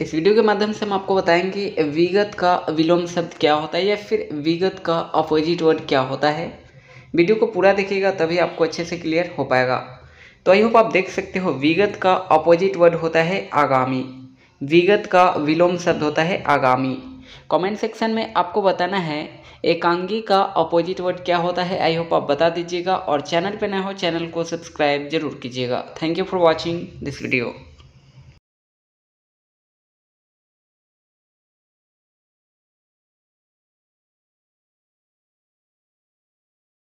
इस वीडियो के माध्यम से हम आपको बताएंगे विगत का विलोम शब्द क्या होता है या फिर विगत का अपोजिट वर्ड क्या होता है वीडियो को पूरा देखिएगा तभी आपको अच्छे से क्लियर हो पाएगा तो आई होप आप देख सकते हो विगत का अपोजिट वर्ड होता है आगामी विगत का विलोम शब्द होता है आगामी कमेंट सेक्शन में आपको बताना है एकांगी का अपोजिट वर्ड क्या होता है आई होप आप बता दीजिएगा और चैनल पर नए हो चैनल को सब्सक्राइब जरूर कीजिएगा thank you for watching this video